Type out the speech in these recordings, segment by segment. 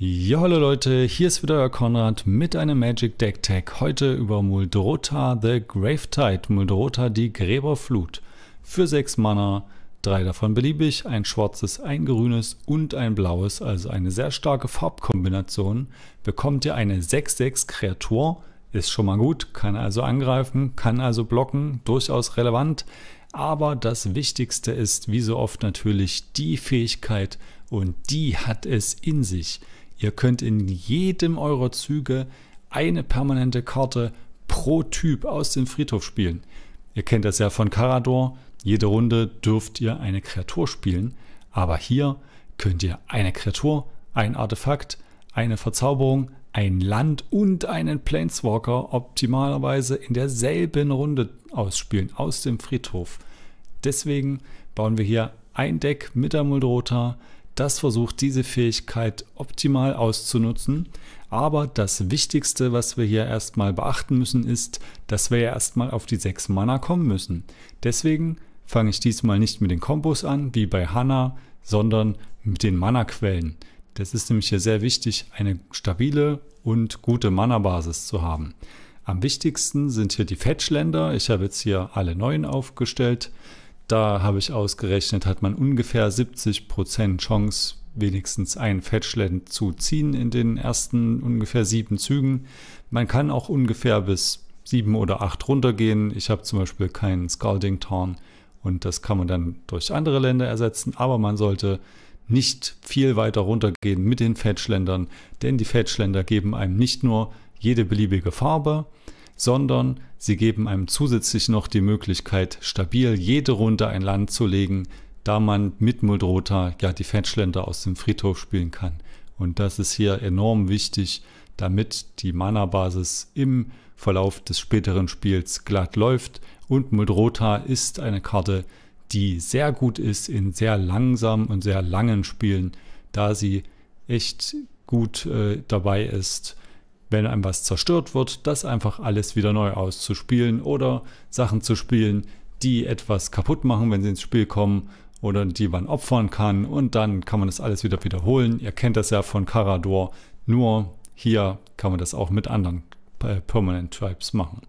Ja, hallo Leute, hier ist wieder euer Konrad mit einem Magic Deck Tag. Heute über Muldrota the Gravetide, Muldrota die Gräberflut. Für 6 Mana, drei davon beliebig, ein schwarzes, ein grünes und ein blaues, also eine sehr starke Farbkombination. Bekommt ihr eine 6-6 Kreatur, ist schon mal gut, kann also angreifen, kann also blocken, durchaus relevant. Aber das Wichtigste ist, wie so oft natürlich, die Fähigkeit und die hat es in sich. Ihr könnt in jedem eurer Züge eine permanente Karte pro Typ aus dem Friedhof spielen. Ihr kennt das ja von Carador. Jede Runde dürft ihr eine Kreatur spielen. Aber hier könnt ihr eine Kreatur, ein Artefakt, eine Verzauberung, ein Land und einen Planeswalker optimalerweise in derselben Runde ausspielen, aus dem Friedhof. Deswegen bauen wir hier ein Deck mit der Muldrota, das versucht diese Fähigkeit optimal auszunutzen. Aber das Wichtigste, was wir hier erstmal beachten müssen, ist, dass wir ja erstmal auf die 6 Mana kommen müssen. Deswegen fange ich diesmal nicht mit den Kombos an, wie bei Hanna, sondern mit den Mana-Quellen. Das ist nämlich hier sehr wichtig, eine stabile und gute Mana-Basis zu haben. Am wichtigsten sind hier die Fetchländer. Ich habe jetzt hier alle neuen aufgestellt. Da habe ich ausgerechnet, hat man ungefähr 70% Chance, wenigstens ein Fetchland zu ziehen in den ersten ungefähr sieben Zügen. Man kann auch ungefähr bis sieben oder acht runtergehen. Ich habe zum Beispiel keinen Scalding Torn und das kann man dann durch andere Länder ersetzen, aber man sollte nicht viel weiter runtergehen mit den Fetchländern, denn die Fetchländer geben einem nicht nur jede beliebige Farbe, sondern sie geben einem zusätzlich noch die Möglichkeit, stabil jede Runde ein Land zu legen, da man mit Muldrota ja die Fetchländer aus dem Friedhof spielen kann. Und das ist hier enorm wichtig, damit die Mana-Basis im Verlauf des späteren Spiels glatt läuft. Und Muldrota ist eine Karte, die sehr gut ist in sehr langsamen und sehr langen Spielen, da sie echt gut äh, dabei ist, wenn einem was zerstört wird, das einfach alles wieder neu auszuspielen oder Sachen zu spielen, die etwas kaputt machen, wenn sie ins Spiel kommen oder die man opfern kann und dann kann man das alles wieder wiederholen. Ihr kennt das ja von Carador, nur hier kann man das auch mit anderen äh, Permanent Tribes machen.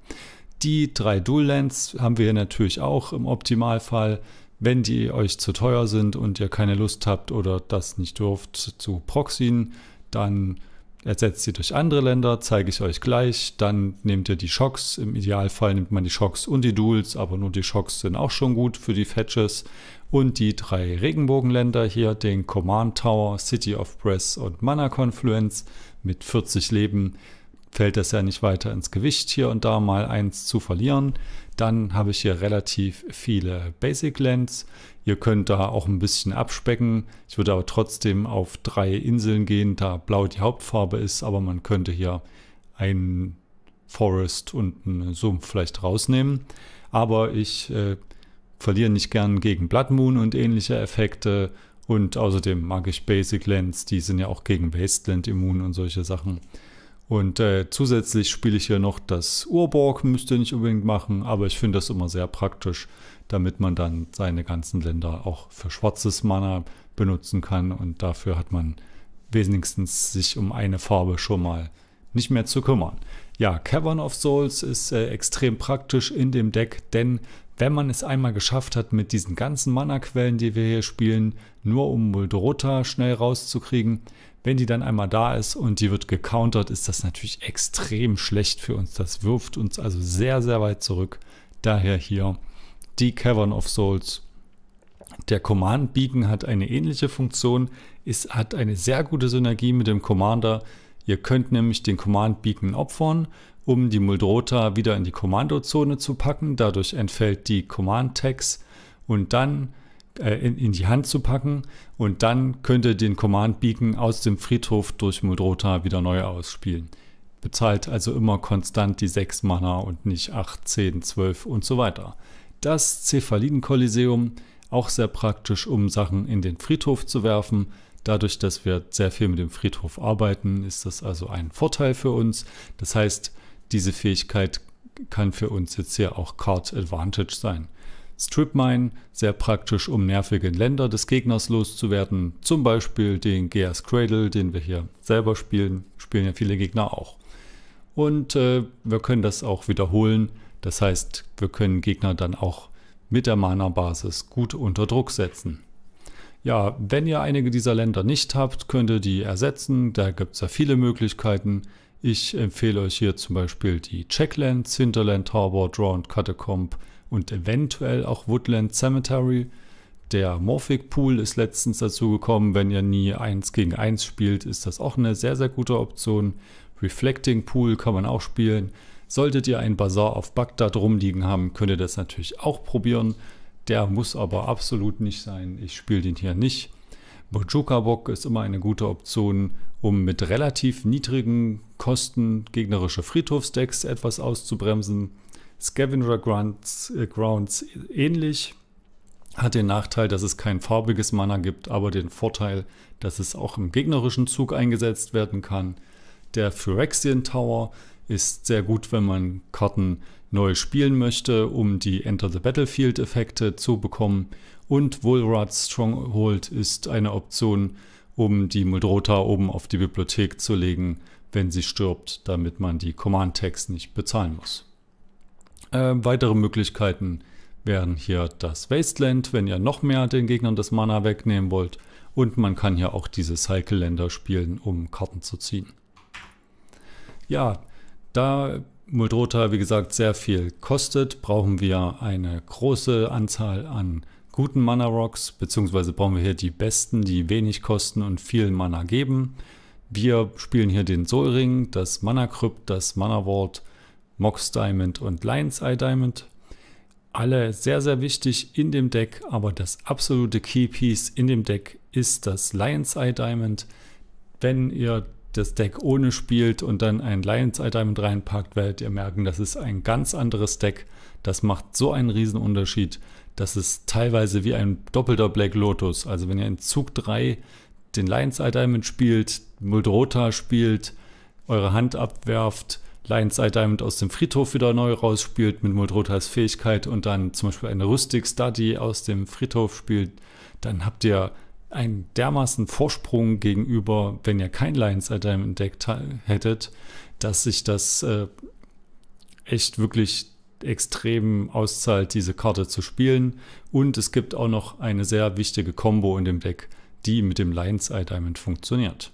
Die drei Dual Lands haben wir hier natürlich auch im Optimalfall. Wenn die euch zu teuer sind und ihr keine Lust habt oder das nicht dürft zu proxien, dann ersetzt sie durch andere Länder, zeige ich euch gleich. Dann nehmt ihr die Shocks. Im Idealfall nimmt man die Shocks und die Duels, aber nur die Shocks sind auch schon gut für die Fetches. Und die drei Regenbogenländer hier, den Command Tower, City of Press und Mana Confluence mit 40 Leben, fällt das ja nicht weiter ins Gewicht, hier und da mal eins zu verlieren. Dann habe ich hier relativ viele Basic Lands. Ihr könnt da auch ein bisschen abspecken. Ich würde aber trotzdem auf drei Inseln gehen, da blau die Hauptfarbe ist, aber man könnte hier einen Forest und einen Sumpf vielleicht rausnehmen. Aber ich äh, verliere nicht gern gegen Blood Moon und ähnliche Effekte. Und außerdem mag ich Basic Lands, die sind ja auch gegen Wasteland immun und solche Sachen. Und äh, zusätzlich spiele ich hier noch das Urborg, müsst ihr nicht unbedingt machen, aber ich finde das immer sehr praktisch, damit man dann seine ganzen Länder auch für schwarzes Mana benutzen kann und dafür hat man wenigstens sich um eine Farbe schon mal nicht mehr zu kümmern. Ja, Cavern of Souls ist äh, extrem praktisch in dem Deck, denn wenn man es einmal geschafft hat, mit diesen ganzen Mana-Quellen, die wir hier spielen, nur um Muldrota schnell rauszukriegen, wenn die dann einmal da ist und die wird gecountert, ist das natürlich extrem schlecht für uns. Das wirft uns also sehr, sehr weit zurück. Daher hier die Cavern of Souls. Der Command Beacon hat eine ähnliche Funktion, ist, hat eine sehr gute Synergie mit dem Commander. Ihr könnt nämlich den Command Beacon opfern, um die Muldrota wieder in die Kommandozone zu packen. Dadurch entfällt die Command Tags und dann äh, in, in, die Hand zu packen und dann könnt ihr den Command Beacon aus dem Friedhof durch Muldrota wieder neu ausspielen. Bezahlt also immer konstant die 6 Mana und nicht 8, 10, 12 und so weiter. Das Cephaliden-Kolosseum, auch sehr praktisch, um Sachen in den Friedhof zu werfen. Dadurch, dass wir sehr viel mit dem Friedhof arbeiten, ist das also ein Vorteil für uns. Das heißt, diese Fähigkeit kann für uns jetzt hier auch Card Advantage sein. Stripmine, sehr praktisch, um nervige Länder des Gegners loszuwerden. Zum Beispiel den Gears Cradle, den wir hier selber spielen, spielen ja viele Gegner auch. Und äh, wir können das auch wiederholen. Das heißt, wir können Gegner dann auch mit der Mana-Basis gut unter Druck setzen. Ja, wenn ihr einige dieser Länder nicht habt, könnt ihr die ersetzen. Da gibt es ja viele Möglichkeiten. Ich empfehle euch hier zum Beispiel die Checklands, Hinterland, Harbor, Draw Catacomb und eventuell auch Woodland Cemetery. Der Morphic Pool ist letztens dazu gekommen. Wenn ihr nie 1 gegen 1 spielt, ist das auch eine sehr, sehr gute Option. Reflecting Pool kann man auch spielen. Solltet ihr einen Bazaar auf Bagdad rumliegen haben, könnt ihr das natürlich auch probieren. Der muss aber absolut nicht sein. Ich spiele den hier nicht. Bojukabok ist immer eine gute Option, um mit relativ niedrigen Kosten gegnerische Friedhofsdecks etwas auszubremsen. Scavenger Grounds, äh, Grounds ähnlich. Hat den Nachteil, dass es kein farbiges Mana gibt, aber den Vorteil, dass es auch im gegnerischen Zug eingesetzt werden kann. Der Phyrexian Tower ist sehr gut, wenn man Karten neu spielen möchte, um die Enter the Battlefield Effekte zu bekommen. Und Woolrad's Stronghold ist eine Option, um die Muldrota oben auf die Bibliothek zu legen, wenn sie stirbt, damit man die Command Tags nicht bezahlen muss. Äh, weitere Möglichkeiten wären hier das Wasteland, wenn ihr noch mehr den Gegnern das Mana wegnehmen wollt. Und man kann hier auch diese Cycle Länder spielen, um Karten zu ziehen. Ja, da Muldrota, wie gesagt, sehr viel kostet, brauchen wir eine große Anzahl an guten Mana Rocks, beziehungsweise brauchen wir hier die besten, die wenig kosten und viel Mana geben. Wir spielen hier den Solring, das Mana Crypt, das Mana Vault Mox Diamond und Lion's Eye Diamond. Alle sehr, sehr wichtig in dem Deck, aber das absolute Key Piece in dem Deck ist das Lion's Eye Diamond. Wenn ihr das Deck ohne spielt und dann ein Lion's Eye Diamond reinpackt, werdet ihr merken, das ist ein ganz anderes Deck. Das macht so einen Unterschied. Das ist teilweise wie ein doppelter Black Lotus. Also wenn ihr in Zug 3 den Lion's Eye Diamond spielt, Muldrota spielt, eure Hand abwerft, Lions Eye Diamond aus dem Friedhof wieder neu rausspielt mit Muldrotas Fähigkeit und dann zum Beispiel eine Rustic Study aus dem Friedhof spielt, dann habt ihr einen dermaßen Vorsprung gegenüber, wenn ihr kein Lions Eye Diamond Deck hättet, dass sich das äh, echt wirklich extrem auszahlt, diese Karte zu spielen. Und es gibt auch noch eine sehr wichtige Combo in dem Deck, die mit dem Lions Eye Diamond funktioniert.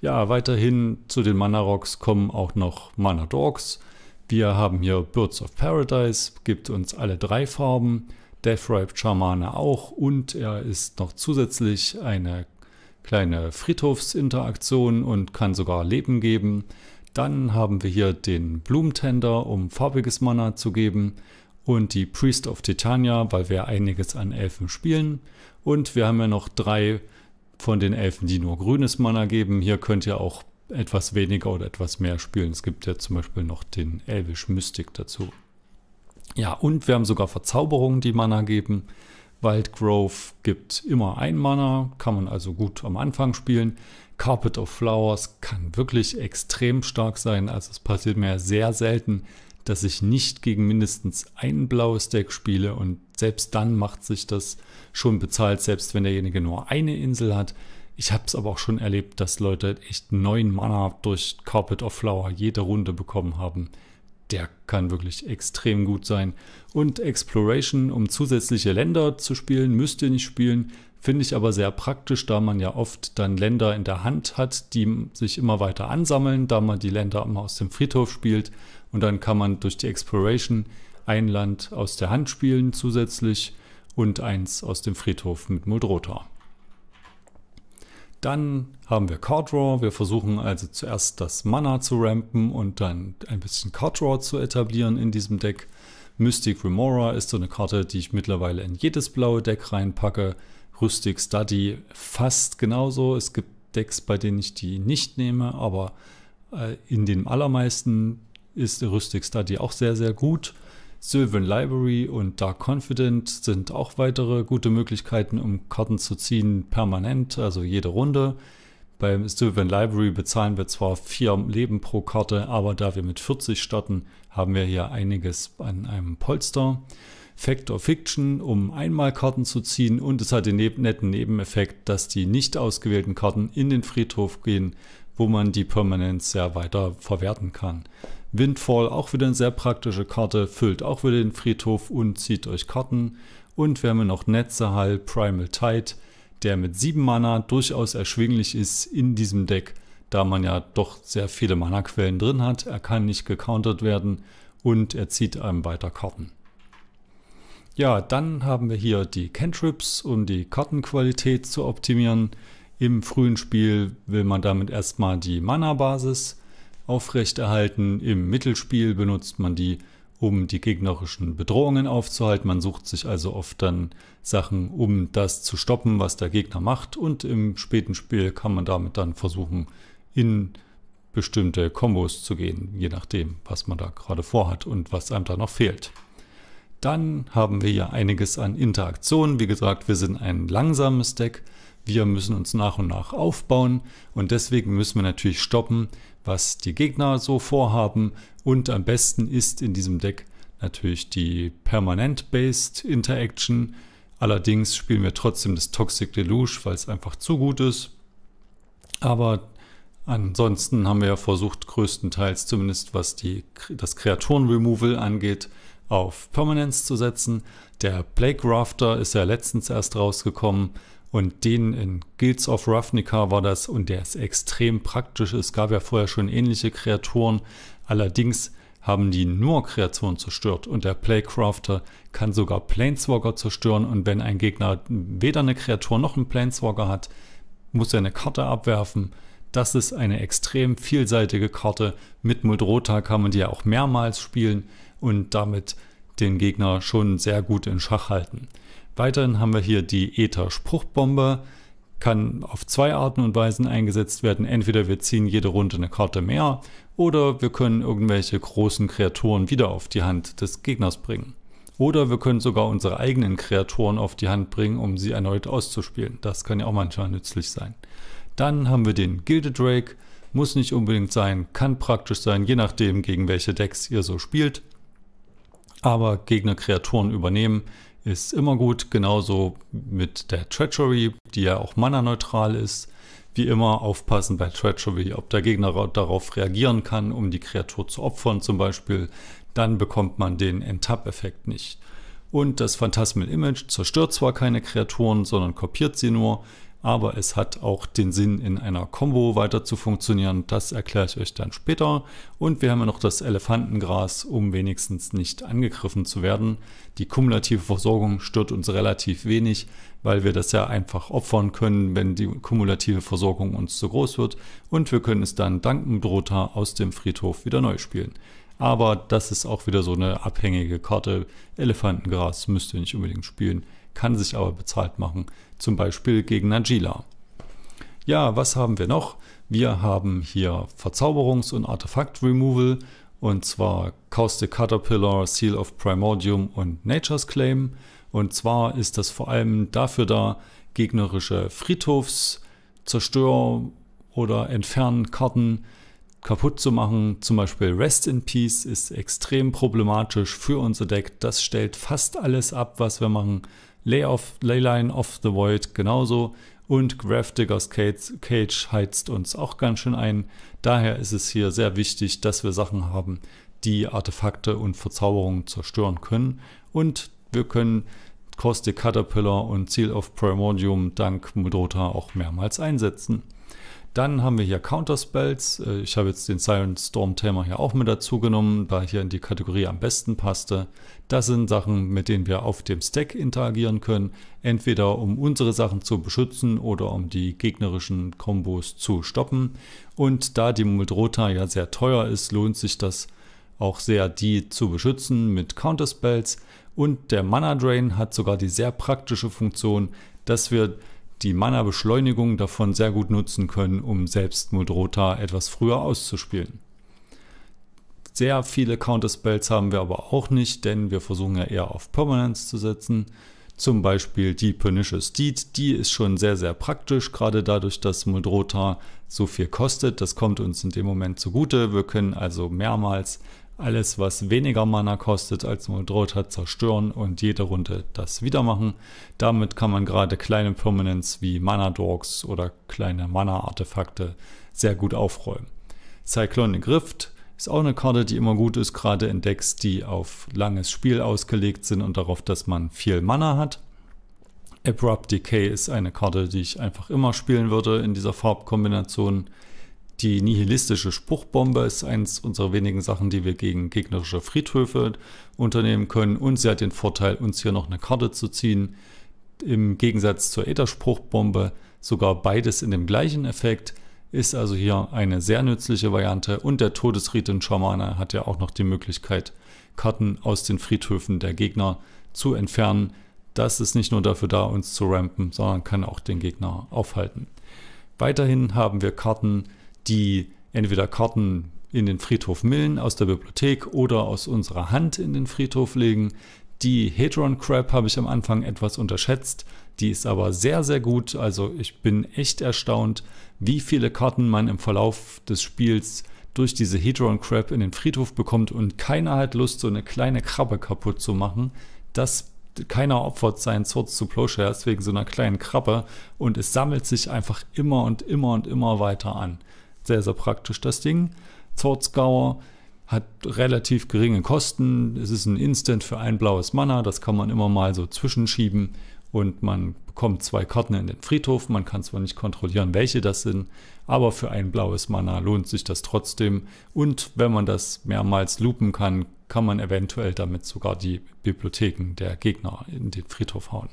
Ja, weiterhin zu den Mana Rocks kommen auch noch Mana Dogs. Wir haben hier Birds of Paradise, gibt uns alle drei Farben. Deathripe Schamane auch und er ist noch zusätzlich eine kleine Friedhofsinteraktion und kann sogar Leben geben. Dann haben wir hier den Blumentender, um farbiges Mana zu geben und die Priest of Titania, weil wir einiges an Elfen spielen. Und wir haben ja noch drei von den Elfen, die nur grünes Mana geben. Hier könnt ihr auch etwas weniger oder etwas mehr spielen. Es gibt ja zum Beispiel noch den Elvish Mystic dazu. Ja, und wir haben sogar Verzauberungen, die Mana geben. Wildgrove gibt immer ein Mana, kann man also gut am Anfang spielen. Carpet of Flowers kann wirklich extrem stark sein, also es passiert mir sehr selten, dass ich nicht gegen mindestens ein blaues Deck spiele und selbst dann macht sich das schon bezahlt, selbst wenn derjenige nur eine Insel hat. Ich habe es aber auch schon erlebt, dass Leute echt neun Mana durch Carpet of Flower jede Runde bekommen haben. Der kann wirklich extrem gut sein. Und Exploration, um zusätzliche Länder zu spielen, müsst ihr nicht spielen. Finde ich aber sehr praktisch, da man ja oft dann Länder in der Hand hat, die sich immer weiter ansammeln, da man die Länder immer aus dem Friedhof spielt und dann kann man durch die Exploration ein Land aus der Hand spielen zusätzlich und eins aus dem Friedhof mit Muldrota. Dann haben wir Card Draw. Wir versuchen also zuerst das Mana zu rampen und dann ein bisschen Card Draw zu etablieren in diesem Deck. Mystic Remora ist so eine Karte, die ich mittlerweile in jedes blaue Deck reinpacke. Rustic Study fast genauso. Es gibt Decks, bei denen ich die nicht nehme, aber äh, in den allermeisten ist Heuristic Study auch sehr, sehr gut. Sylvan Library und Dark Confident sind auch weitere gute Möglichkeiten, um Karten zu ziehen, permanent, also jede Runde. Beim Sylvan Library bezahlen wir zwar vier Leben pro Karte, aber da wir mit 40 starten, haben wir hier einiges an einem Polster. Fact or Fiction, um einmal Karten zu ziehen und es hat den netten Nebeneffekt, dass die nicht ausgewählten Karten in den Friedhof gehen, wo man die Permanenz sehr weiter verwerten kann. Windfall, auch wieder eine sehr praktische Karte, füllt auch wieder den Friedhof und zieht euch Karten. Und wir haben noch Netzerhall Primal Tide, der mit 7 Mana durchaus erschwinglich ist in diesem Deck, da man ja doch sehr viele Mana-Quellen drin hat. Er kann nicht gecountert werden und er zieht einem weiter Karten. Ja, dann haben wir hier die Cantrips, um die Kartenqualität zu optimieren. Im frühen Spiel will man damit erstmal die Mana-Basis aufrechterhalten. Im Mittelspiel benutzt man die, um die gegnerischen Bedrohungen aufzuhalten. Man sucht sich also oft dann Sachen, um das zu stoppen, was der Gegner macht. Und im späten Spiel kann man damit dann versuchen, in bestimmte Kombos zu gehen, je nachdem, was man da gerade vorhat und was einem da noch fehlt. Dann haben wir ja einiges an Interaktionen. Wie gesagt, wir sind ein langsames Deck. Wir müssen uns nach und nach aufbauen und deswegen müssen wir natürlich stoppen, was die Gegner so vorhaben. Und am besten ist in diesem Deck natürlich die Permanent-Based Interaction. Allerdings spielen wir trotzdem das Toxic Deluge, weil es einfach zu gut ist. Aber ansonsten haben wir ja versucht, größtenteils zumindest was die, das Kreaturen-Removal angeht, auf Permanence zu setzen. Der Plague Rafter ist ja letztens erst rausgekommen. Und den in Guilds of Ravnica war das und der ist extrem praktisch. Es gab ja vorher schon ähnliche Kreaturen. Allerdings haben die nur Kreaturen zerstört und der Playcrafter kann sogar Planeswalker zerstören. Und wenn ein Gegner weder eine Kreatur noch einen Planeswalker hat, muss er eine Karte abwerfen. Das ist eine extrem vielseitige Karte. Mit Muldrota kann man die ja auch mehrmals spielen und damit den Gegner schon sehr gut in Schach halten. Weiterhin haben wir hier die Ether-Spruchbombe. Kann auf zwei Arten und Weisen eingesetzt werden. Entweder wir ziehen jede Runde eine Karte mehr oder wir können irgendwelche großen Kreaturen wieder auf die Hand des Gegners bringen. Oder wir können sogar unsere eigenen Kreaturen auf die Hand bringen, um sie erneut auszuspielen. Das kann ja auch manchmal nützlich sein. Dann haben wir den Gilded Drake. Muss nicht unbedingt sein, kann praktisch sein, je nachdem, gegen welche Decks ihr so spielt. Aber Gegner Kreaturen übernehmen ist immer gut. Genauso mit der Treachery, die ja auch mana-neutral ist. Wie immer aufpassen bei Treachery, ob der Gegner darauf reagieren kann, um die Kreatur zu opfern zum Beispiel. Dann bekommt man den Enttap-Effekt nicht. Und das Phantasmal Image zerstört zwar keine Kreaturen, sondern kopiert sie nur, aber es hat auch den Sinn, in einer Combo weiter zu funktionieren. Das erkläre ich euch dann später. Und wir haben ja noch das Elefantengras, um wenigstens nicht angegriffen zu werden. Die kumulative Versorgung stört uns relativ wenig, weil wir das ja einfach opfern können, wenn die kumulative Versorgung uns zu groß wird. Und wir können es dann dank Drota aus dem Friedhof wieder neu spielen. Aber das ist auch wieder so eine abhängige Karte. Elefantengras müsst ihr nicht unbedingt spielen kann sich aber bezahlt machen, zum Beispiel gegen Najila. Ja, was haben wir noch? Wir haben hier Verzauberungs- und Artefakt-Removal und zwar Caustic Caterpillar, Seal of Primordium und Nature's Claim. Und zwar ist das vor allem dafür da, gegnerische Friedhofs-, Zerstör- oder Entfernkarten kaputt zu machen. Zum Beispiel Rest in Peace ist extrem problematisch für unser Deck. Das stellt fast alles ab, was wir machen. Lay off, Leyline the Void genauso und Graph Diggers Cage heizt uns auch ganz schön ein. Daher ist es hier sehr wichtig, dass wir Sachen haben, die Artefakte und Verzauberungen zerstören können. Und wir können Caustic Caterpillar und Seal of Primordium dank Modota auch mehrmals einsetzen. Dann haben wir hier Counterspells. Äh, ich habe jetzt den Silent Storm Tamer hier auch mit dazu genommen, da hier in die Kategorie am besten passte. Das sind Sachen, mit denen wir auf dem Stack interagieren können, entweder um unsere Sachen zu beschützen oder um die gegnerischen Kombos zu stoppen. Und da die Muldrota ja sehr teuer ist, lohnt sich das auch sehr, die zu beschützen mit Counterspells. Und der Mana Drain hat sogar die sehr praktische Funktion, dass wir die Mana-Beschleunigung davon sehr gut nutzen können, um selbst Muldrota etwas früher auszuspielen. Sehr viele Counterspells haben wir aber auch nicht, denn wir versuchen ja eher auf Permanence zu setzen. Zum Beispiel die Pernicious Deed, die ist schon sehr, sehr praktisch, gerade dadurch, dass Muldrota so viel kostet. Das kommt uns in dem Moment zugute. Wir können also mehrmals alles, was weniger Mana kostet als man Droht hat, zerstören und jede Runde das wieder machen. Damit kann man gerade kleine Permanents wie Mana Dogs oder kleine Mana-Artefakte sehr gut aufräumen. Cyclonic Rift ist auch eine Karte, die immer gut ist, gerade in Decks, die auf langes Spiel ausgelegt sind und darauf, dass man viel Mana hat. Abrupt Decay ist eine Karte, die ich einfach immer spielen würde in dieser Farbkombination. Die nihilistische Spruchbombe ist eins unserer wenigen Sachen, die wir gegen gegnerische Friedhöfe unternehmen können. Und sie hat den Vorteil, uns hier noch eine Karte zu ziehen. Im Gegensatz zur Ätherspruchbombe sogar beides in dem gleichen Effekt. Ist also hier eine sehr nützliche Variante. Und der Todesrit in Schamane hat ja auch noch die Möglichkeit, Karten aus den Friedhöfen der Gegner zu entfernen. Das ist nicht nur dafür da, uns zu rampen, sondern kann auch den Gegner aufhalten. Weiterhin haben wir Karten, die entweder Karten in den Friedhof Millen aus der Bibliothek oder aus unserer Hand in den Friedhof legen. Die Hedron Crab habe ich am Anfang etwas unterschätzt. Die ist aber sehr, sehr gut. Also ich bin echt erstaunt, wie viele Karten man im Verlauf des Spiels durch diese Hedron Crab in den Friedhof bekommt und keiner hat Lust, so eine kleine Krabbe kaputt zu machen. Das keiner opfert seinen Swords zu Plowshares wegen so einer kleinen Krabbe und es sammelt sich einfach immer und immer und immer weiter an sehr, sehr praktisch das Ding. Zorzgauer hat relativ geringe Kosten. Es ist ein Instant für ein blaues Mana. Das kann man immer mal so zwischenschieben und man bekommt zwei Karten in den Friedhof. Man kann zwar nicht kontrollieren, welche das sind, aber für ein blaues Mana lohnt sich das trotzdem. Und wenn man das mehrmals lupen kann, kann man eventuell damit sogar die Bibliotheken der Gegner in den Friedhof hauen.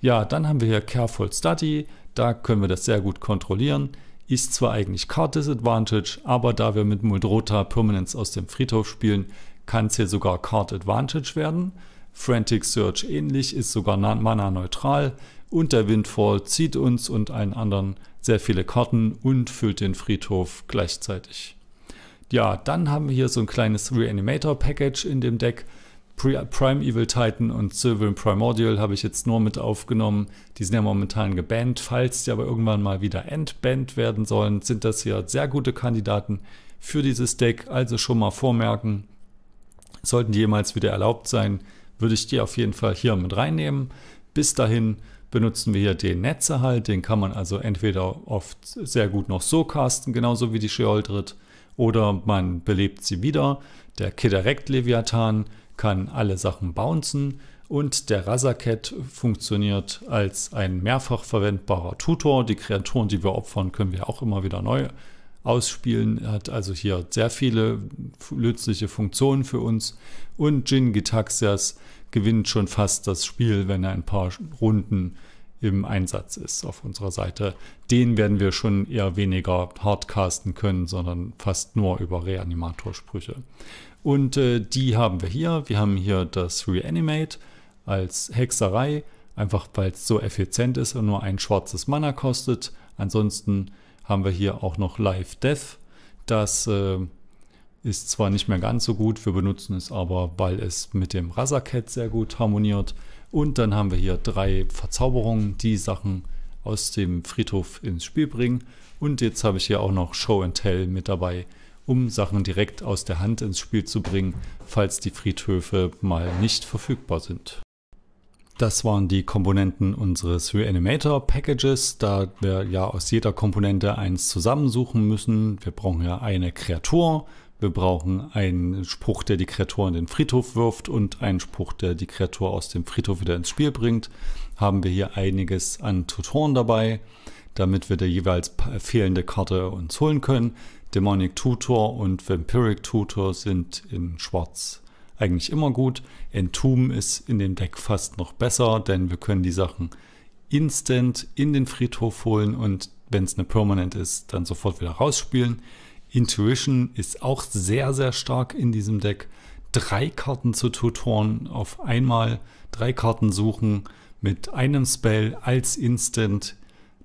Ja, dann haben wir hier Careful Study. Da können wir das sehr gut kontrollieren. Ist zwar eigentlich Card Disadvantage, aber da wir mit Muldrota Permanence aus dem Friedhof spielen, kann es hier sogar Card Advantage werden. Frantic Search ähnlich, ist sogar mana-neutral und der Windfall zieht uns und allen anderen sehr viele Karten und füllt den Friedhof gleichzeitig. Ja, dann haben wir hier so ein kleines Reanimator Package in dem Deck, Prime Evil Titan und Sylvan Primordial habe ich jetzt nur mit aufgenommen. Die sind ja momentan gebannt. Falls die aber irgendwann mal wieder entbannt werden sollen, sind das hier sehr gute Kandidaten für dieses Deck. Also schon mal vormerken. Sollten die jemals wieder erlaubt sein, würde ich die auf jeden Fall hier mit reinnehmen. Bis dahin benutzen wir hier den Netzerhalt. Den kann man also entweder oft sehr gut noch so casten, genauso wie die Sheoldred, oder man belebt sie wieder. Der Kiderect-Leviathan kann alle Sachen bouncen und der Razaket funktioniert als ein mehrfach verwendbarer Tutor. Die Kreaturen, die wir opfern, können wir auch immer wieder neu ausspielen. Er hat also hier sehr viele nützliche Funktionen für uns. Und Jin Gitaxias gewinnt schon fast das Spiel, wenn er ein paar Runden im Einsatz ist auf unserer Seite. Den werden wir schon eher weniger hardcasten können, sondern fast nur über Reanimatorsprüche. sprüche und äh, die haben wir hier. Wir haben hier das Reanimate als Hexerei, einfach weil es so effizient ist und nur ein schwarzes Mana kostet. Ansonsten haben wir hier auch noch Live Death. Das äh, ist zwar nicht mehr ganz so gut, wir benutzen es aber, weil es mit dem Razaket sehr gut harmoniert. Und dann haben wir hier drei Verzauberungen, die Sachen aus dem Friedhof ins Spiel bringen. Und jetzt habe ich hier auch noch Show and Tell mit dabei um Sachen direkt aus der Hand ins Spiel zu bringen, falls die Friedhöfe mal nicht verfügbar sind. Das waren die Komponenten unseres Reanimator Packages, da wir ja aus jeder Komponente eins zusammensuchen müssen. Wir brauchen ja eine Kreatur, wir brauchen einen Spruch, der die Kreatur in den Friedhof wirft und einen Spruch, der die Kreatur aus dem Friedhof wieder ins Spiel bringt. Haben wir hier einiges an Tutoren dabei, damit wir die jeweils fehlende Karte uns holen können. Demonic Tutor und Vampiric Tutor sind in Schwarz eigentlich immer gut. Entomb ist in dem Deck fast noch besser, denn wir können die Sachen instant in den Friedhof holen und wenn es eine Permanent ist, dann sofort wieder rausspielen. Intuition ist auch sehr, sehr stark in diesem Deck. Drei Karten zu tutoren auf einmal, drei Karten suchen mit einem Spell als Instant.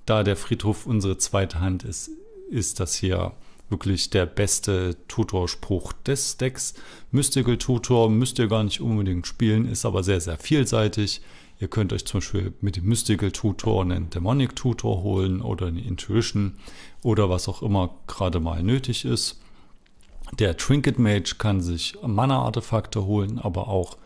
Da der Friedhof unsere zweite Hand ist, ist das hier wirklich der beste Tutorspruch des Decks. Mystical Tutor müsst ihr gar nicht unbedingt spielen, ist aber sehr, sehr vielseitig. Ihr könnt euch zum Beispiel mit dem Mystical Tutor einen Demonic Tutor holen oder eine Intuition oder was auch immer gerade mal nötig ist. Der Trinket Mage kann sich Mana-Artefakte holen, aber auch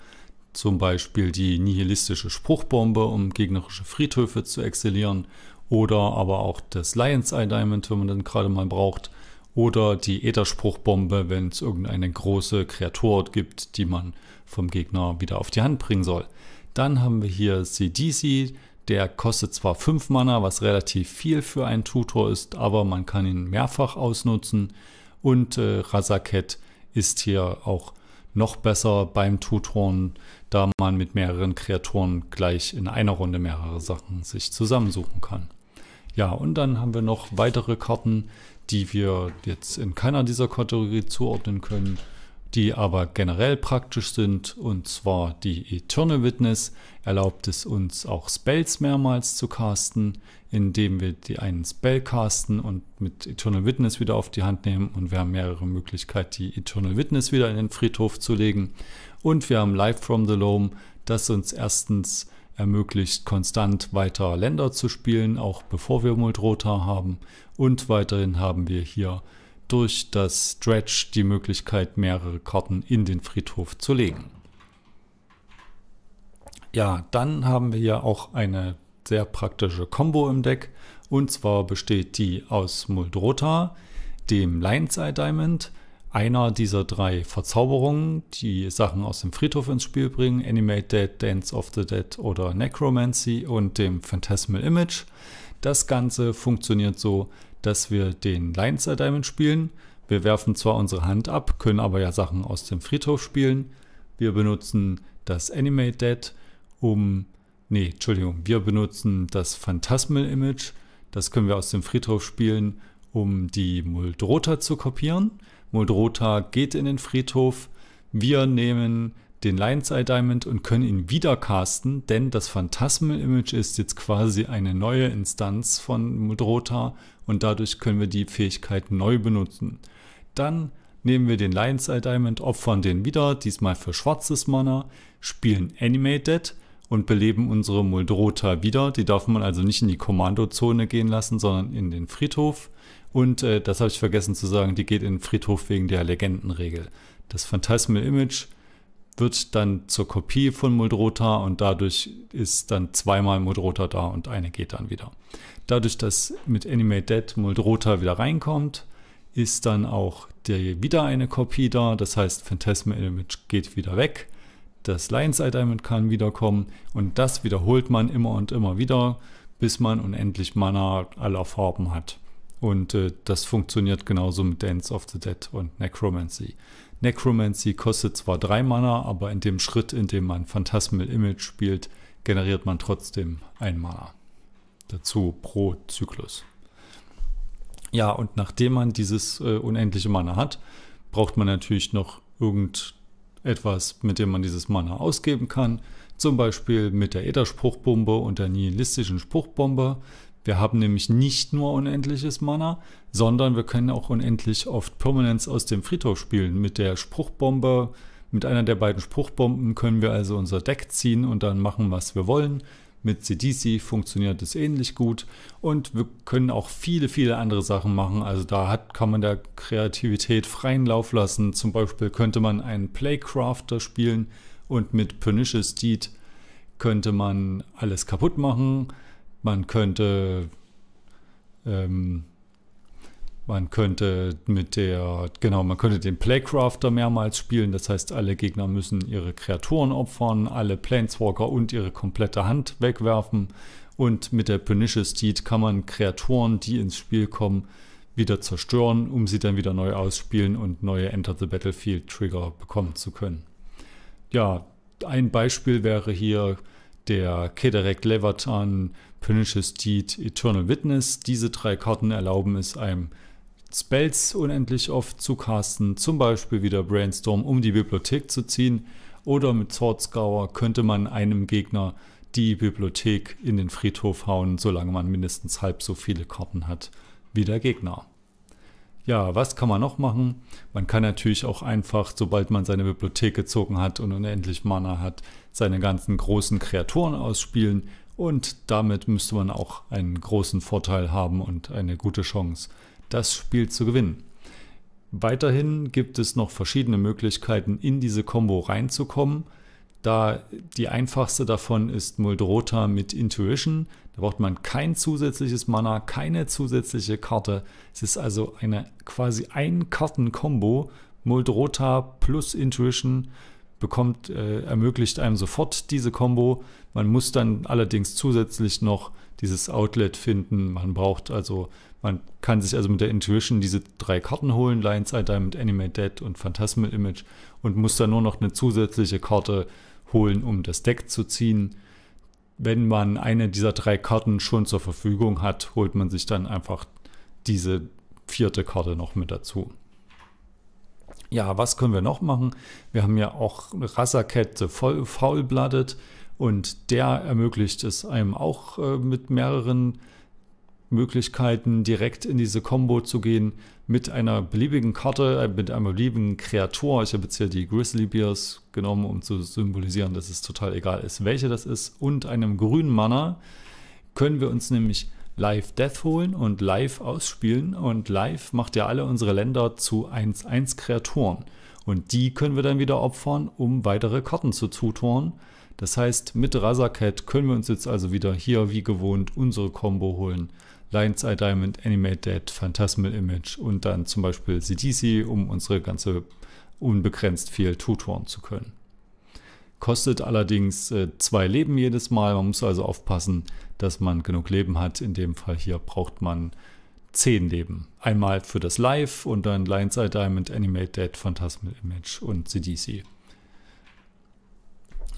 zum Beispiel die nihilistische Spruchbombe, um gegnerische Friedhöfe zu exilieren oder aber auch das Lions Eye Diamond, wenn man dann gerade mal braucht, oder die Äderspruchbombe, wenn es irgendeine große Kreatur gibt, die man vom Gegner wieder auf die Hand bringen soll. Dann haben wir hier CDC, der kostet zwar 5 Mana, was relativ viel für einen Tutor ist, aber man kann ihn mehrfach ausnutzen. Und äh, Razaket ist hier auch noch besser beim Tutoren, da man mit mehreren Kreaturen gleich in einer Runde mehrere Sachen sich zusammensuchen kann. Ja, und dann haben wir noch weitere Karten, die wir jetzt in keiner dieser Kategorie zuordnen können, die aber generell praktisch sind, und zwar die Eternal Witness erlaubt es uns auch Spells mehrmals zu casten, indem wir die einen Spell casten und mit Eternal Witness wieder auf die Hand nehmen und wir haben mehrere Möglichkeiten, die Eternal Witness wieder in den Friedhof zu legen und wir haben Life from the Loam, das uns erstens ermöglicht, konstant weiter Länder zu spielen, auch bevor wir Muldrota haben. Und weiterhin haben wir hier durch das Stretch die Möglichkeit, mehrere Karten in den Friedhof zu legen. Ja, dann haben wir hier auch eine sehr praktische Combo im Deck. Und zwar besteht die aus Muldrota, dem Lion's Eye Diamond, einer dieser drei Verzauberungen, die Sachen aus dem Friedhof ins Spiel bringen, Animate Dead, Dance of the Dead oder Necromancy und dem Phantasmal Image. Das Ganze funktioniert so, dass wir den Lion's Diamond spielen. Wir werfen zwar unsere Hand ab, können aber ja Sachen aus dem Friedhof spielen. Wir benutzen das Animate Dead, um. Nee, Entschuldigung, wir benutzen das Phantasmal Image. Das können wir aus dem Friedhof spielen, um die Muldrota zu kopieren. Muldrota geht in den Friedhof. Wir nehmen den Lion's Eye Diamond und können ihn wieder casten, denn das Phantasmal image ist jetzt quasi eine neue Instanz von Muldrota und dadurch können wir die Fähigkeit neu benutzen. Dann nehmen wir den Lion's Eye Diamond, opfern den wieder, diesmal für schwarzes Mana, spielen Animated und beleben unsere Muldrota wieder. Die darf man also nicht in die Kommandozone gehen lassen, sondern in den Friedhof. Und äh, das habe ich vergessen zu sagen, die geht in den Friedhof wegen der Legendenregel. Das Phantasmal Image wird dann zur Kopie von Muldrota und dadurch ist dann zweimal Muldrota da und eine geht dann wieder. Dadurch, dass mit Animate Dead Muldrota wieder reinkommt, ist dann auch der, wieder eine Kopie da. Das heißt, Phantasmal Image geht wieder weg. Das Lions Eye Diamond kann wiederkommen und das wiederholt man immer und immer wieder, bis man unendlich Mana aller Farben hat. Und äh, das funktioniert genauso mit Dance of the Dead und Necromancy. Necromancy kostet zwar drei Mana, aber in dem Schritt, in dem man Phantasmal Image spielt, generiert man trotzdem ein Mana. Dazu pro Zyklus. Ja, und nachdem man dieses äh, unendliche Mana hat, braucht man natürlich noch irgendetwas, mit dem man dieses Mana ausgeben kann. Zum Beispiel mit der Ätherspruchbombe und der nihilistischen Spruchbombe wir haben nämlich nicht nur unendliches Mana, sondern wir können auch unendlich oft Permanents aus dem Friedhof spielen. Mit der Spruchbombe, mit einer der beiden Spruchbomben können wir also unser Deck ziehen und dann machen, was wir wollen. Mit CDC funktioniert es ähnlich gut und wir können auch viele, viele andere Sachen machen. Also da hat, kann man der Kreativität freien Lauf lassen. Zum Beispiel könnte man einen Playcrafter spielen und mit Pernicious Deed könnte man alles kaputt machen man könnte ähm, man könnte mit der, genau, man könnte den Playcrafter mehrmals spielen. Das heißt, alle Gegner müssen ihre Kreaturen opfern, alle Planeswalker und ihre komplette Hand wegwerfen. Und mit der Pernicious Deed kann man Kreaturen, die ins Spiel kommen, wieder zerstören, um sie dann wieder neu ausspielen und neue Enter the Battlefield Trigger bekommen zu können. Ja, ein Beispiel wäre hier der Kederek Levatan, Pernicious Deed, Eternal Witness. Diese drei Karten erlauben es einem Spells unendlich oft zu casten, zum Beispiel wieder Brainstorm, um die Bibliothek zu ziehen. Oder mit Swordscour könnte man einem Gegner die Bibliothek in den Friedhof hauen, solange man mindestens halb so viele Karten hat wie der Gegner. Ja, was kann man noch machen? Man kann natürlich auch einfach, sobald man seine Bibliothek gezogen hat und unendlich Mana hat, seine ganzen großen Kreaturen ausspielen und damit müsste man auch einen großen Vorteil haben und eine gute Chance, das Spiel zu gewinnen. Weiterhin gibt es noch verschiedene Möglichkeiten, in diese Combo reinzukommen. Da die einfachste davon ist Muldrota mit Intuition. Da braucht man kein zusätzliches Mana, keine zusätzliche Karte. Es ist also eine quasi ein Karten-Kombo. Muldrota plus Intuition bekommt, äh, ermöglicht einem sofort diese Combo. Man muss dann allerdings zusätzlich noch dieses Outlet finden. Man braucht also, man kann sich also mit der Intuition diese drei Karten holen, Lion's Eye Diamond, Animate Dead und Phantasmal Image und muss dann nur noch eine zusätzliche Karte holen, um das Deck zu ziehen wenn man eine dieser drei Karten schon zur Verfügung hat, holt man sich dann einfach diese vierte Karte noch mit dazu. Ja, was können wir noch machen? Wir haben ja auch Rasakette voll faulblattet und der ermöglicht es einem auch äh, mit mehreren Möglichkeiten, direkt in diese Combo zu gehen mit einer beliebigen Karte, äh, mit einem beliebigen Kreatur. Ich habe jetzt hier die Grizzly Bears genommen, um zu symbolisieren, dass es total egal ist, welche das ist. Und einem grünen Mana können wir uns nämlich Live Death holen und live ausspielen. Und live macht ja alle unsere Länder zu 1-1 Kreaturen. Und die können wir dann wieder opfern, um weitere Karten zu zutoren. Das heißt, mit Razaket können wir uns jetzt also wieder hier wie gewohnt unsere Combo holen Lion's Eye Diamond, Animate Dead, Phantasmal Image und dann zum Beispiel CDC, um unsere ganze unbegrenzt viel tutoren zu können. Kostet allerdings äh, zwei Leben jedes Mal. Man muss also aufpassen, dass man genug Leben hat. In dem Fall hier braucht man zehn Leben. Einmal für das Live und dann Lion's Eye Diamond, Animate Dead, Phantasmal Image und CDC.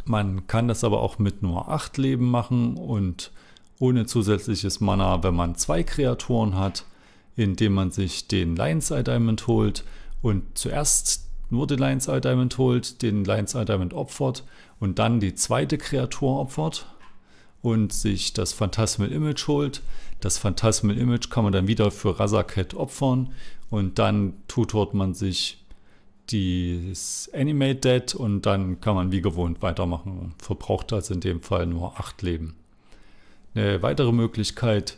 Man kann das aber auch mit nur acht Leben machen und ohne zusätzliches Mana, wenn man zwei Kreaturen hat, indem man sich den Lion's Eye Diamond holt und zuerst nur den Lion's Eye Diamond holt, den Lion's Eye Diamond opfert und dann die zweite Kreatur opfert und sich das Phantasmal Image holt. Das Phantasmal Image kann man dann wieder für Razaket opfern und dann tutort man sich das Animate Dead und dann kann man wie gewohnt weitermachen. Verbraucht also in dem Fall nur acht Leben. Eine weitere Möglichkeit,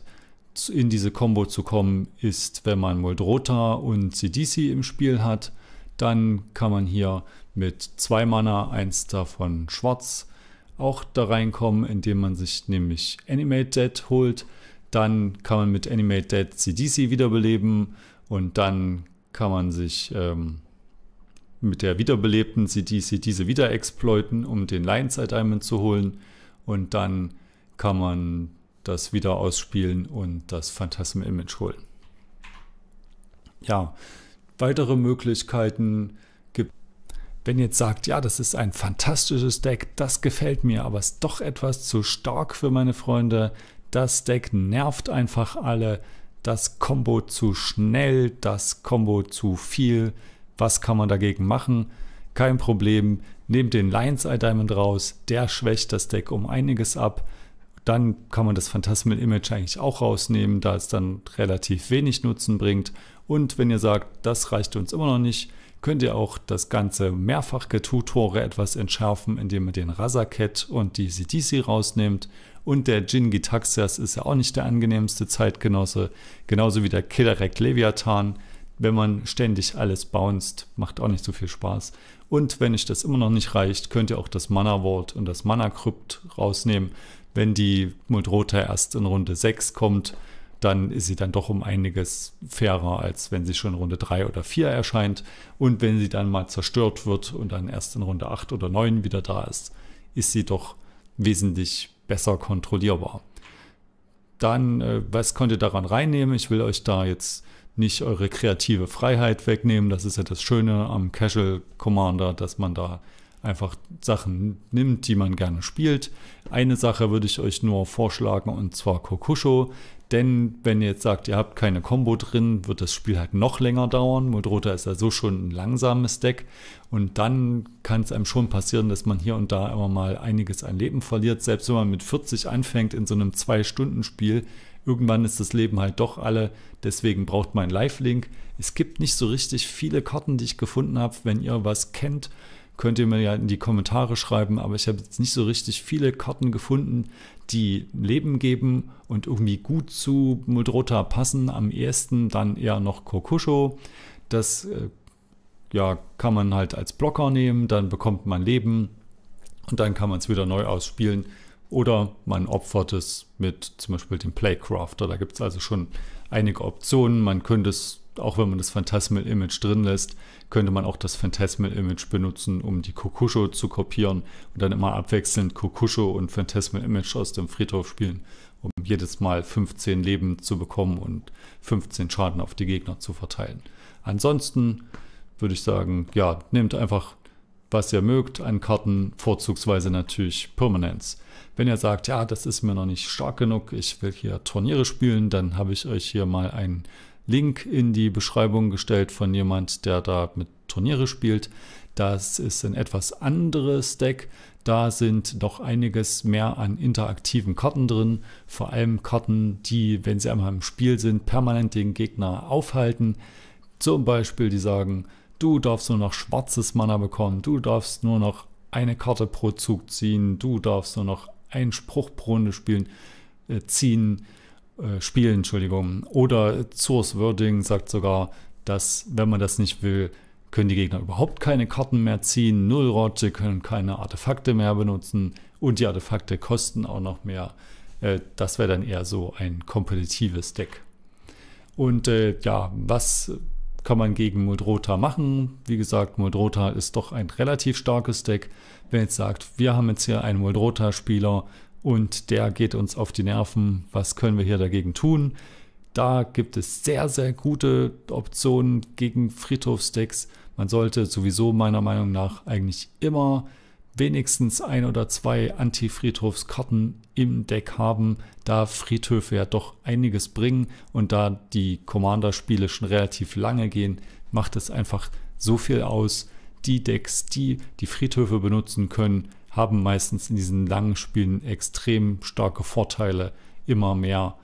in diese Combo zu kommen, ist, wenn man Moldrota und CDC im Spiel hat. Dann kann man hier mit zwei Mana, eins davon schwarz, auch da reinkommen, indem man sich nämlich Animate Dead holt. Dann kann man mit Animate Dead CDC wiederbeleben und dann kann man sich ähm, mit der wiederbelebten CDC diese wieder exploiten, um den Lionside Diamond zu holen. Und dann kann man das wieder ausspielen und das Phantasm-Image holen. Ja, weitere Möglichkeiten gibt. Wenn ihr jetzt sagt, ja, das ist ein fantastisches Deck, das gefällt mir, aber ist doch etwas zu stark für meine Freunde, das Deck nervt einfach alle, das Combo zu schnell, das Combo zu viel, was kann man dagegen machen? Kein Problem, nehmt den Lion's Eye Diamond raus, der schwächt das Deck um einiges ab dann kann man das Phantasmal image eigentlich auch rausnehmen, da es dann relativ wenig Nutzen bringt. Und wenn ihr sagt, das reicht uns immer noch nicht, könnt ihr auch das ganze mehrfach Getutore etwas entschärfen, indem ihr den Razaket und die CDC rausnehmt. Und der Jin Gitaxias ist ja auch nicht der angenehmste Zeitgenosse, genauso wie der Kidarek Leviathan. Wenn man ständig alles bounced, macht auch nicht so viel Spaß. Und wenn euch das immer noch nicht reicht, könnt ihr auch das Mana Vault und das Mana Crypt rausnehmen. Wenn die Muldrota erst in Runde 6 kommt, dann ist sie dann doch um einiges fairer, als wenn sie schon in Runde 3 oder 4 erscheint. Und wenn sie dann mal zerstört wird und dann erst in Runde 8 oder 9 wieder da ist, ist sie doch wesentlich besser kontrollierbar. Dann, äh, was könnt ihr daran reinnehmen? Ich will euch da jetzt nicht eure kreative Freiheit wegnehmen. Das ist ja das Schöne am Casual Commander, dass man da einfach Sachen nimmt, die man gerne spielt. Eine Sache würde ich euch nur vorschlagen und zwar Kokusho. Denn wenn ihr jetzt sagt, ihr habt keine Combo drin, wird das Spiel halt noch länger dauern. Moldrota ist ja so schon ein langsames Deck. Und dann kann es einem schon passieren, dass man hier und da immer mal einiges an Leben verliert. Selbst wenn man mit 40 anfängt in so einem 2-Stunden-Spiel, irgendwann ist das Leben halt doch alle. Deswegen braucht man einen Live-Link. Es gibt nicht so richtig viele Karten, die ich gefunden habe. Wenn ihr was kennt, Könnt ihr mir ja in die Kommentare schreiben, aber ich habe jetzt nicht so richtig viele Karten gefunden, die Leben geben und irgendwie gut zu Muldrota passen. Am ehesten dann eher noch Kokusho. Das äh, ja, kann man halt als Blocker nehmen, dann bekommt man Leben und dann kann man es wieder neu ausspielen. Oder man opfert es mit zum Beispiel dem Playcrafter. Da gibt es also schon einige Optionen. Man könnte es auch wenn man das Phantasmal Image drin lässt, könnte man auch das Phantasmal Image benutzen, um die Kokusho zu kopieren und dann immer abwechselnd Kokusho und Phantasmal Image aus dem Friedhof spielen, um jedes Mal 15 Leben zu bekommen und 15 Schaden auf die Gegner zu verteilen. Ansonsten würde ich sagen, ja, nehmt einfach was ihr mögt an Karten, vorzugsweise natürlich Permanents. Wenn ihr sagt, ja, das ist mir noch nicht stark genug, ich will hier Turniere spielen, dann habe ich euch hier mal ein Link in die Beschreibung gestellt von jemand, der da mit Turniere spielt. Das ist ein etwas anderes Deck. Da sind noch einiges mehr an interaktiven Karten drin. Vor allem Karten, die, wenn sie einmal im Spiel sind, permanent den Gegner aufhalten. Zum Beispiel, die sagen, du darfst nur noch schwarzes Mana bekommen, du darfst nur noch eine Karte pro Zug ziehen, du darfst nur noch einen Spruch pro Runde spielen, äh, ziehen äh, spielen, Entschuldigung. Oder Source Wording sagt sogar, dass wenn man das nicht will, können die Gegner überhaupt keine Karten mehr ziehen, null Rote, können keine Artefakte mehr benutzen und die Artefakte kosten auch noch mehr. Äh, das wäre dann eher so ein kompetitives Deck. Und äh, ja, was kann man gegen Muldrota machen? Wie gesagt, Muldrota ist doch ein relativ starkes Deck. Wenn jetzt sagt, wir haben jetzt hier einen Muldrota-Spieler und der geht uns auf die Nerven. Was können wir hier dagegen tun? Da gibt es sehr, sehr gute Optionen gegen Friedhofsdecks. Man sollte sowieso meiner Meinung nach eigentlich immer wenigstens ein oder zwei Anti-Friedhofskarten im Deck haben, da Friedhöfe ja doch einiges bringen und da die Commander-Spiele schon relativ lange gehen, macht es einfach so viel aus. Die Decks, die die Friedhöfe benutzen können, haben meistens in diesen langen Spielen extrem starke Vorteile, immer mehr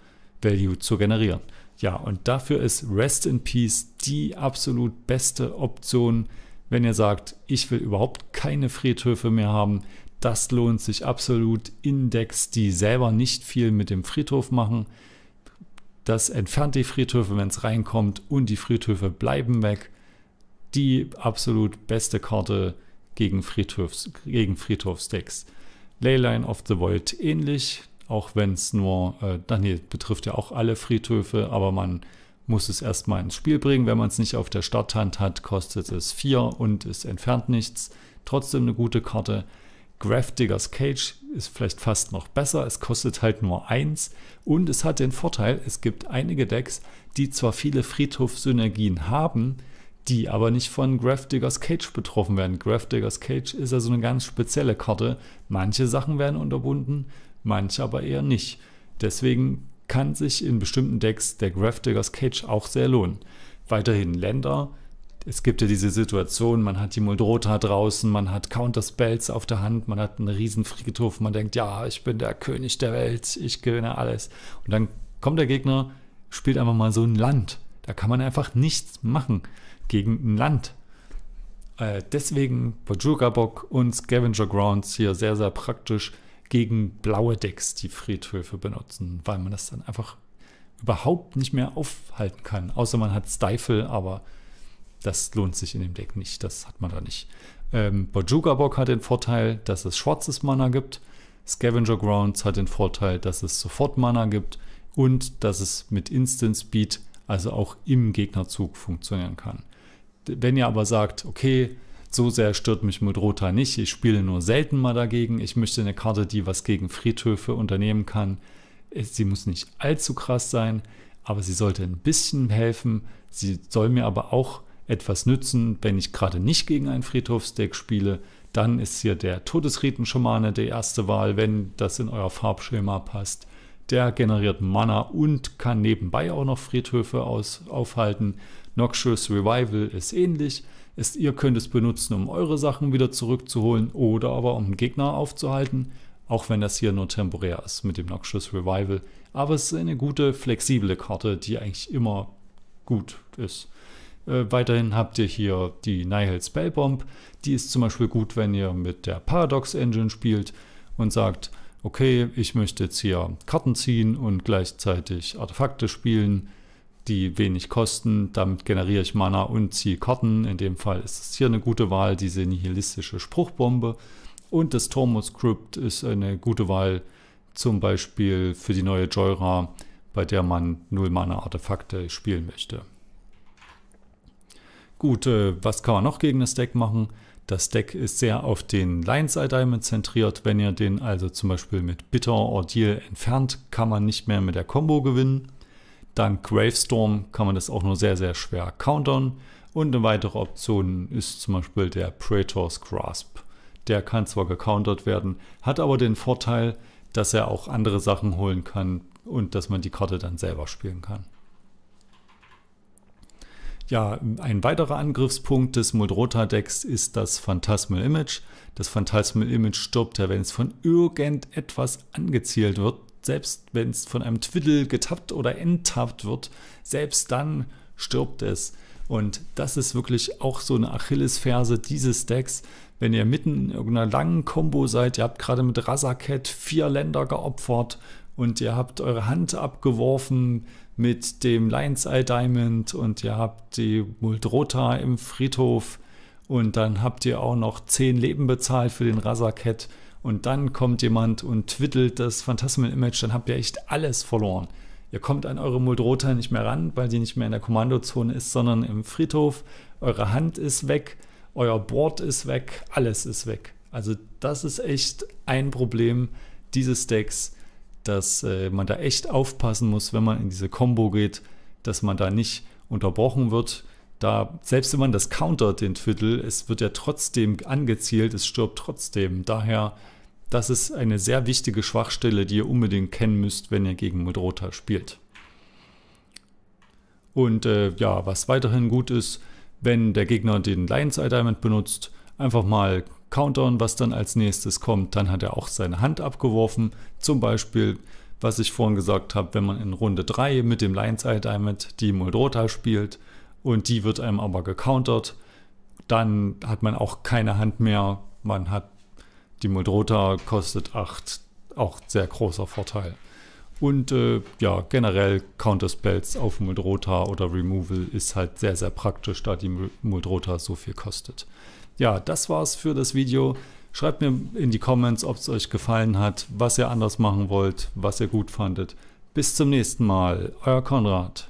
Value zu generieren. Ja, und dafür ist Rest in Peace die absolut beste Option, wenn ihr sagt, ich will überhaupt keine Friedhöfe mehr haben. Das lohnt sich absolut. Index, die selber nicht viel mit dem Friedhof machen. Das entfernt die Friedhöfe, wenn es reinkommt, und die Friedhöfe bleiben weg. Die absolut beste Karte gegen, Friedhofs, gegen Friedhofsdecks. Leyline of the Void ähnlich, auch wenn es nur, äh, dann nee, betrifft ja auch alle Friedhöfe, aber man muss es erstmal ins Spiel bringen. Wenn man es nicht auf der Starthand hat, kostet es 4 und es entfernt nichts. Trotzdem eine gute Karte. Graph Diggers Cage ist vielleicht fast noch besser. Es kostet halt nur 1 und es hat den Vorteil, es gibt einige Decks, die zwar viele Friedhof-Synergien haben, die aber nicht von Graph Diggers Cage betroffen werden. Graph Diggers Cage ist ja so eine ganz spezielle Karte. Manche Sachen werden unterbunden, manche aber eher nicht. Deswegen kann sich in bestimmten Decks der Graph Diggers Cage auch sehr lohnen. Weiterhin Länder. Es gibt ja diese Situation, man hat die Muldrota draußen, man hat Counterspells auf der Hand, man hat einen riesen Friedhof, man denkt, ja, ich bin der König der Welt, ich gewinne alles. Und dann kommt der Gegner, spielt einfach mal so ein Land. Da kann man einfach nichts machen gegen ein Land. Äh, deswegen Bojugabock und Scavenger Grounds hier sehr, sehr praktisch gegen blaue Decks, die Friedhöfe benutzen, weil man das dann einfach überhaupt nicht mehr aufhalten kann. Außer man hat Stifle, aber das lohnt sich in dem Deck nicht. Das hat man da nicht. Ähm, Bojugabock hat den Vorteil, dass es schwarzes Mana gibt. Scavenger Grounds hat den Vorteil, dass es sofort Mana gibt und dass es mit Instant Speed, also auch im Gegnerzug, funktionieren kann. Wenn ihr aber sagt, okay, so sehr stört mich Modrota nicht, ich spiele nur selten mal dagegen, ich möchte eine Karte, die was gegen Friedhöfe unternehmen kann. Äh, sie muss nicht allzu krass sein, aber sie sollte ein bisschen helfen. Sie soll mir aber auch etwas nützen, wenn ich gerade nicht gegen ein Friedhofsdeck spiele. Dann ist hier der Todesritenschamane die erste Wahl, wenn das in euer Farbschema passt. Der generiert Mana und kann nebenbei auch noch Friedhöfe aus, aufhalten. Noxious Revival ist ähnlich. Ist, ihr könnt es benutzen, um eure Sachen wieder zurückzuholen oder aber um einen Gegner aufzuhalten, auch wenn das hier nur temporär ist mit dem Noxious Revival. Aber es ist eine gute, flexible Karte, die eigentlich immer gut ist. Äh, weiterhin habt ihr hier die Nihil Spellbomb. Die ist zum Beispiel gut, wenn ihr mit der Paradox Engine spielt und sagt, okay, ich möchte jetzt hier Karten ziehen und gleichzeitig Artefakte spielen die wenig kosten. Damit generiere ich Mana und ziehe Karten. In dem Fall ist es hier eine gute Wahl, diese nihilistische Spruchbombe. Und das Tormo-Script ist eine gute Wahl, zum Beispiel für die neue Joyra, bei der man 0 Mana-Artefakte spielen möchte. Gut, äh, was kann man noch gegen das Deck machen? Das Deck ist sehr auf den Lion's Eye Diamond zentriert. Wenn ihr den also zum Beispiel mit Bitter Ordeal entfernt, kann man nicht mehr mit der Combo gewinnen. Dank Gravestorm kann man das auch nur sehr, sehr schwer countern. Und eine weitere Option ist zum Beispiel der Praetor's Grasp. Der kann zwar gecountert werden, hat aber den Vorteil, dass er auch andere Sachen holen kann und dass man die Karte dann selber spielen kann. Ja, ein weiterer Angriffspunkt des muldrota decks ist das Phantasmal Image. Das Phantasmal Image stirbt ja, wenn es von irgendetwas angezielt wird selbst wenn es von einem Twiddle getappt oder enttappt wird, selbst dann stirbt es. Und das ist wirklich auch so eine Achillesferse dieses Decks. Wenn ihr mitten in irgendeiner langen Combo seid, ihr habt gerade mit Razaket vier Länder geopfert und ihr habt eure Hand abgeworfen mit dem Lion's Eye Diamond und ihr habt die Muldrota im Friedhof und dann habt ihr auch noch zehn Leben bezahlt für den Razaket und dann kommt jemand und twittelt das Phantasmal image dann habt ihr echt alles verloren. Ihr kommt an eure Muldrota nicht mehr ran, weil die nicht mehr in der Kommandozone ist, sondern im Friedhof. Eure Hand ist weg, euer Board ist weg, alles ist weg. Also das ist echt ein Problem dieses Decks, dass äh, man da echt aufpassen muss, wenn man in diese Combo geht, dass man da nicht unterbrochen wird da, selbst wenn man das countert, den Viertel, es wird ja trotzdem angezielt, es stirbt trotzdem. Daher, das ist eine sehr wichtige Schwachstelle, die ihr unbedingt kennen müsst, wenn ihr gegen Modrota spielt. Und äh, ja, was weiterhin gut ist, wenn der Gegner den Lions Eye Diamond benutzt, einfach mal countern, was dann als nächstes kommt. Dann hat er auch seine Hand abgeworfen. Zum Beispiel, was ich vorhin gesagt habe, wenn man in Runde 3 mit dem Lions Eye Diamond die Moldrota spielt, und die wird einem aber gecountert. Dann hat man auch keine Hand mehr. Man hat die Moldrota kostet 8, auch sehr großer Vorteil. Und äh, ja, generell Counterspells auf Muldrota oder Removal ist halt sehr, sehr praktisch, da die Muldrota so viel kostet. Ja, das war's für das Video. Schreibt mir in die Comments, ob es euch gefallen hat, was ihr anders machen wollt, was ihr gut fandet. Bis zum nächsten Mal, euer Konrad.